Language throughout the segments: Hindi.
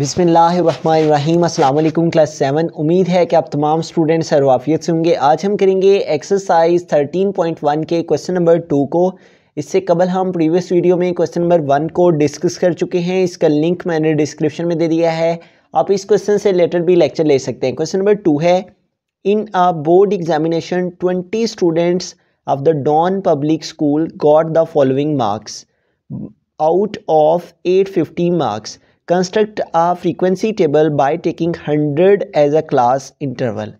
बिसमीम अल्लाम क्लास सेवन उम्मीद है कि आप तमाम स्टूडेंट्स और वाफियत से होंगे आज हम करेंगे एक्सरसाइज थर्टीन पॉइंट वन के क्वेश्चन नंबर टू को इससे कबल हम प्रीवियस वीडियो में क्वेश्चन नंबर वन को डिस्कस कर चुके हैं इसका लिंक मैंने डिस्क्रिप्शन में दे दिया है आप इस क्वेश्चन से रिलेटेड भी लेक्चर ले सकते हैं क्वेश्चन नंबर टू है in a board examination twenty students of the Don public school got the following marks out of eight fifty marks construct a frequency table by taking hundred as a class interval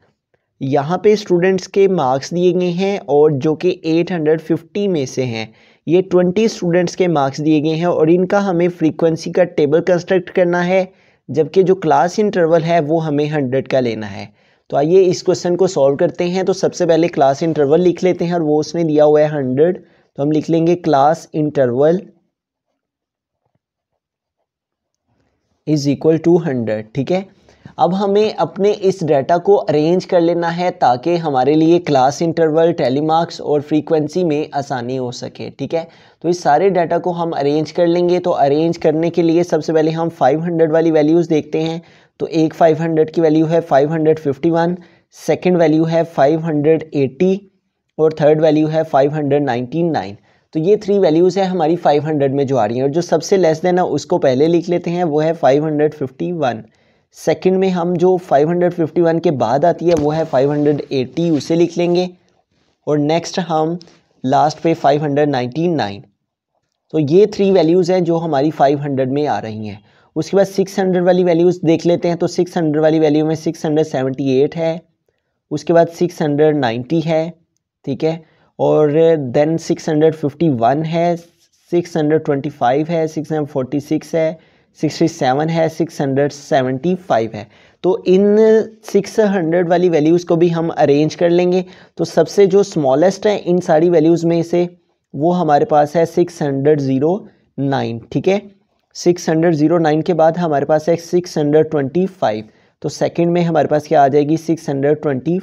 यहाँ पे स्टूडेंट्स के मार्क्स दिए गए हैं और जो कि 850 में से हैं ये 20 स्टूडेंट्स के मार्क्स दिए गए हैं और इनका हमें फ्रीक्वेंसी का टेबल कंस्ट्रक्ट करना है जबकि जो क्लास इंटरवल है वो हमें 100 का लेना है तो आइए इस क्वेश्चन को सॉल्व करते हैं तो सबसे पहले क्लास इंटरवल लिख लेते हैं और वो उसने दिया हुआ है हंड्रेड तो हम लिख लेंगे class interval is equal to hundred ठीक है अब हमें अपने इस डाटा को अरेंज कर लेना है ताकि हमारे लिए क्लास इंटरवल टेलीमार्क्स और फ्रीक्वेंसी में आसानी हो सके ठीक है तो इस सारे डाटा को हम अरेंज कर लेंगे तो अरेंज करने के लिए सबसे पहले हम 500 वाली वैल्यूज़ देखते हैं तो एक 500 की वैल्यू है 551 सेकंड वैल्यू है 580 और थर्ड वैल्यू है फाइव तो ये थ्री वैल्यूज़ है हमारी 500 में जो आ रही हैं और जो सबसे लेस देन है उसको पहले लिख लेते हैं वो है 551 सेकेंड में हम जो 551 के बाद आती है वो है 580 उसे लिख लेंगे और नेक्स्ट हम लास्ट पे 599 तो ये थ्री वैल्यूज़ हैं जो हमारी 500 में आ रही हैं उसके बाद 600 वाली वैल्यूज़ देख लेते हैं तो 600 वाली वैल्यू में 678 है उसके बाद 690 है ठीक है और देन 651 है 625 है 646 है 67 है 675 है तो इन 600 वाली वैल्यूज़ को भी हम अरेंज कर लेंगे तो सबसे जो स्मॉलेस्ट है इन सारी वैल्यूज़ में से वो हमारे पास है 609 ठीक है 609 के बाद हमारे पास है 625 तो सेकंड में हमारे पास क्या आ जाएगी 625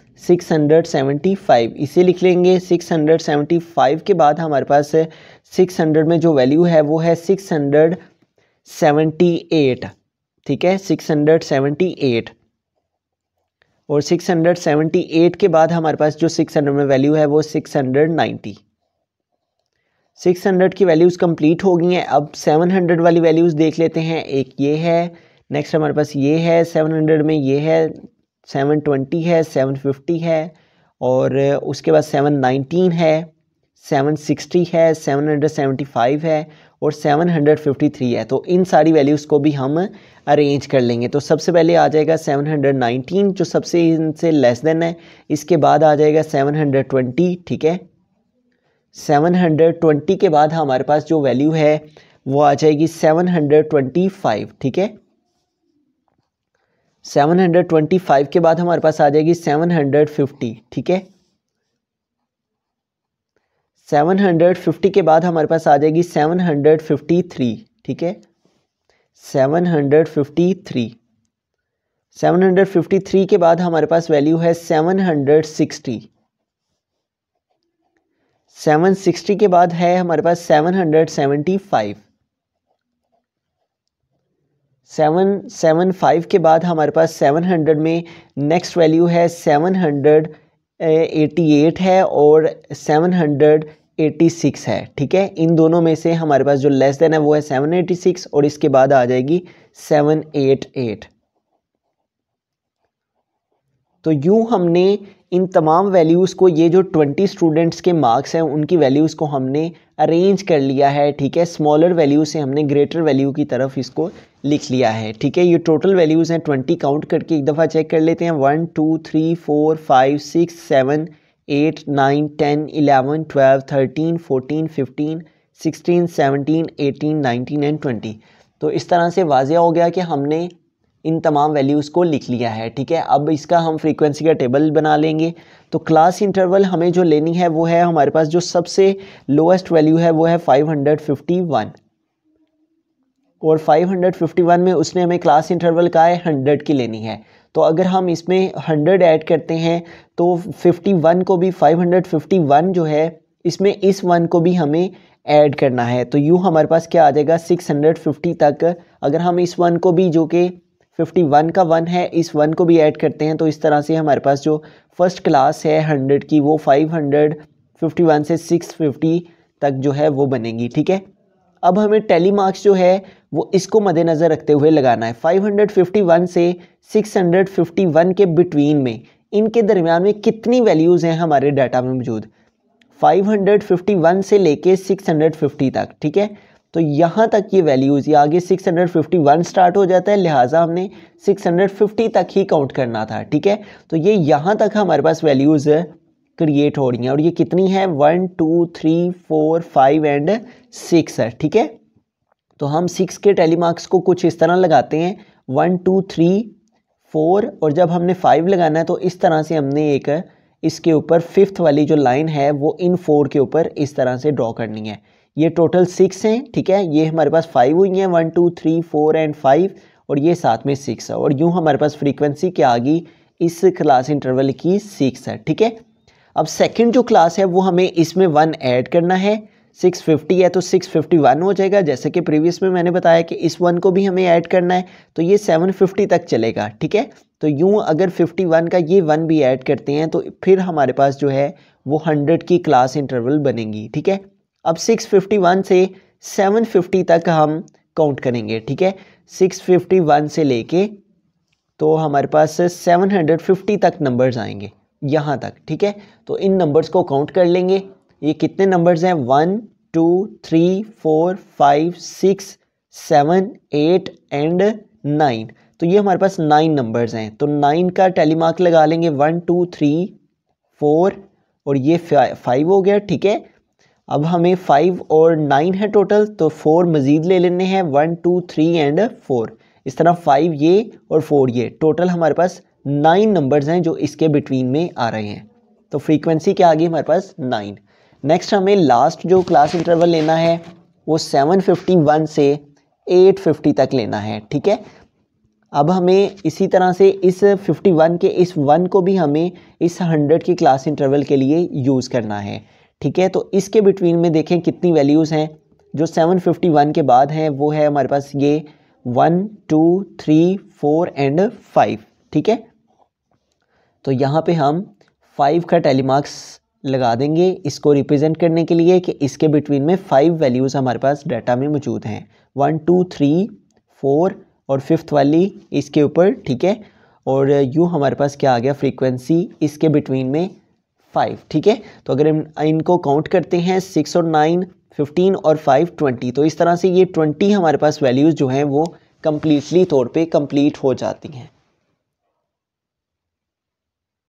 675 इसे लिख लेंगे 675 के बाद हमारे पास 600 में जो वैल्यू है वो है 678 ठीक है 678 और 678 के बाद हमारे पास जो 600 में वैल्यू है वो 690 600 की वैल्यूज़ कंप्लीट हो गई हैं अब 700 वाली वैल्यूज़ देख लेते हैं एक ये है नेक्स्ट हमारे पास ये है 700 में ये है सेवन ट्वेंटी है सेवन फिफ्टी है और उसके बाद सेवन नाइनटीन है सेवन सिक्सटी है सेवन हंड्रेड सेवेंटी फाइव है और सेवन हंड्रेड फिफ्टी थ्री है तो इन सारी वैल्यूज़ को भी हम अरेंज कर लेंगे तो सबसे पहले आ जाएगा सेवन हंड्रेड नाइनटीन जो सबसे इनसे लेस देन है इसके बाद आ जाएगा सेवन हंड्रेड ट्वेंटी ठीक है सेवन हंड्रेड ट्वेंटी के बाद हमारे पास जो वैल्यू है वो आ जाएगी सेवन हंड्रेड ट्वेंटी फाइव ठीक है सेवन हंड्रेड ट्वेंटी फाइव के बाद हमारे पास आ जाएगी सेवन हंड्रेड फिफ्टी ठीक है सेवन हंड्रेड फिफ्टी के बाद हमारे पास आ जाएगी सेवन हंड्रेड फिफ्टी थ्री ठीक है seven hundred fifty three seven hundred fifty three के बाद हमारे पास वैल्यू है seven hundred sixty seven sixty के बाद है हमारे पास seven hundred seventy five seven seven five के बाद हमारे पास सेवन हंड्रेड में नेक्स्ट वैल्यू है सेवन हंड्रेड एटी एट है और सेवन हंड्रेड एटी सिक्स है ठीक है इन दोनों में से हमारे पास जो लेस देन है वो है सेवन एटी सिक्स और इसके बाद आ जाएगी सेवन एट एट तो यूँ हमने इन तमाम वैल्यूज़ को ये जो ट्वेंटी स्टूडेंट्स के मार्क्स हैं उनकी वैल्यूज़ को हमने अरेंज कर लिया है ठीक है स्मॉलर वैल्यू से हमने ग्रेटर वैल्यू की तरफ इसको लिख लिया है ठीक है ये टोटल वैल्यूज़ हैं ट्वेंटी काउंट करके एक दफ़ा चेक कर लेते हैं one two three four five six seven eight nine ten eleven twelve thirteen fourteen fifteen sixteen seventeen eighteen nineteen and twenty तो इस तरह से वाजिया हो गया कि हमने इन तमाम वैल्यूज़ को लिख लिया है ठीक है अब इसका हम फ्रीक्वेंसी का टेबल बना लेंगे तो क्लास इंटरवल हमें जो लेनी है वो है हमारे पास जो सबसे लोएस्ट वैल्यू है वो है 551 और 551 में उसने हमें क्लास इंटरवल का है हंड्रेड की लेनी है तो अगर हम इसमें हंड्रेड ऐड करते हैं तो वन को भी वन जो है इसमें इस वन को भी हमें ऐड करना है तो यू हमारे पास क्या आ जाएगा 650 तक अगर हम इस वन को भी जो कि फिफ्टी वन का वन है इस वन को भी ऐड करते हैं तो इस तरह से हमारे पास जो फर्स्ट क्लास है हंड्रेड की वो फाइव हंड्रेड फिफ्टी वन से सिक्स फिफ्टी तक जो है वो बनेगी ठीक है अब हमें टेली मार्क्स जो है वो इसको मद्देनज़र रखते हुए लगाना है 551 से 651 के बिटवीन में इनके दरमियान में कितनी वैल्यूज़ हैं हमारे डाटा में मौजूद 551 से लेके 650 तक ठीक है तो यहाँ तक ये वैल्यूज़ ये आगे 651 स्टार्ट हो जाता है लिहाजा हमने 650 तक ही काउंट करना था ठीक है तो ये यहाँ तक हमारे पास वैल्यूज़ क्रिएट हो रही हैं और ये कितनी है one two three four five and six है ठीक है तो हम सिक्स के टेलीमार्क्स को कुछ इस तरह लगाते हैं वन टू थ्री फोर और जब हमने फाइव लगाना है तो इस तरह से हमने एक इसके ऊपर फिफ्थ वाली जो लाइन है वो इन फोर के ऊपर इस तरह से ड्रॉ करनी है ये टोटल सिक्स हैं ठीक है ये हमारे पास फाइव हुई हैं one two three four and five और ये साथ में सिक्स है और यूँ हमारे पास फ्रीक्वेंसी क्या आ गई इस क्लास इंटरवल की सिक्स है ठीक है अब सेकंड जो क्लास है वो हमें इसमें वन ऐड करना है सिक्स फिफ्टी है तो सिक्स फिफ्टी वन हो जाएगा जैसे कि प्रीवियस में मैंने बताया कि इस वन को भी हमें ऐड करना है तो ये सेवन फिफ्टी तक चलेगा ठीक है तो यूँ अगर फिफ्टी वन का ये वन भी ऐड करते हैं तो फिर हमारे पास जो है वो हंड्रेड की क्लास इंटरवल बनेगी ठीक है अब 651 से 750 तक हम काउंट करेंगे ठीक है 651 से लेके तो हमारे पास 750 तक नंबर्स आएंगे यहाँ तक ठीक है तो इन नंबर्स को काउंट कर लेंगे ये कितने नंबर्स हैं one two three four five six seven eight and nine तो ये हमारे पास नाइन नंबर्स हैं तो नाइन का टैली मार्क लगा लेंगे वन टू थ्री फोर और ये फाइव हो गया ठीक है अब हमें फ़ाइव और नाइन है टोटल तो फ़ोर मज़ीद ले लेने हैं one two three and four इस तरह फ़ाइव ये और फ़ोर ये टोटल हमारे पास नाइन नंबर्स हैं जो इसके बिटवीन में आ रहे हैं तो फ्रीक्वेंसी क्या आ गई हमारे पास नाइन नेक्स्ट हमें लास्ट जो क्लास इंटरवल लेना है वो सेवन फिफ्टी वन से एट फिफ्टी तक लेना है ठीक है अब हमें इसी तरह से इस फिफ्टी वन के इस वन को भी हमें इस हंड्रेड की क्लास इंटरवल के लिए यूज़ करना है ठीक है तो इसके बिटवीन में देखें कितनी वैल्यूज़ हैं जो 751 के बाद हैं वो है हमारे पास ये one two three four and five ठीक है तो यहाँ पे हम फाइव का टेलीमार्क्स लगा देंगे इसको रिप्रेजेंट करने के लिए कि इसके बिटवीन में फाइव वैल्यूज़ हमारे पास डाटा में मौजूद हैं वन टू थ्री फोर और फिफ्थ वाली इसके ऊपर ठीक है और यू हमारे पास क्या आ गया फ्रीक्वेंसी इसके बिटवीन में फाइव ठीक है तो अगर हम इनको काउंट करते हैं सिक्स और नाइन फिफ्टीन और फाइव ट्वेंटी तो इस तरह से ये ट्वेंटी हमारे पास वैल्यूज़ जो हैं वो कम्प्लीटली तौर पे कम्प्लीट हो जाती हैं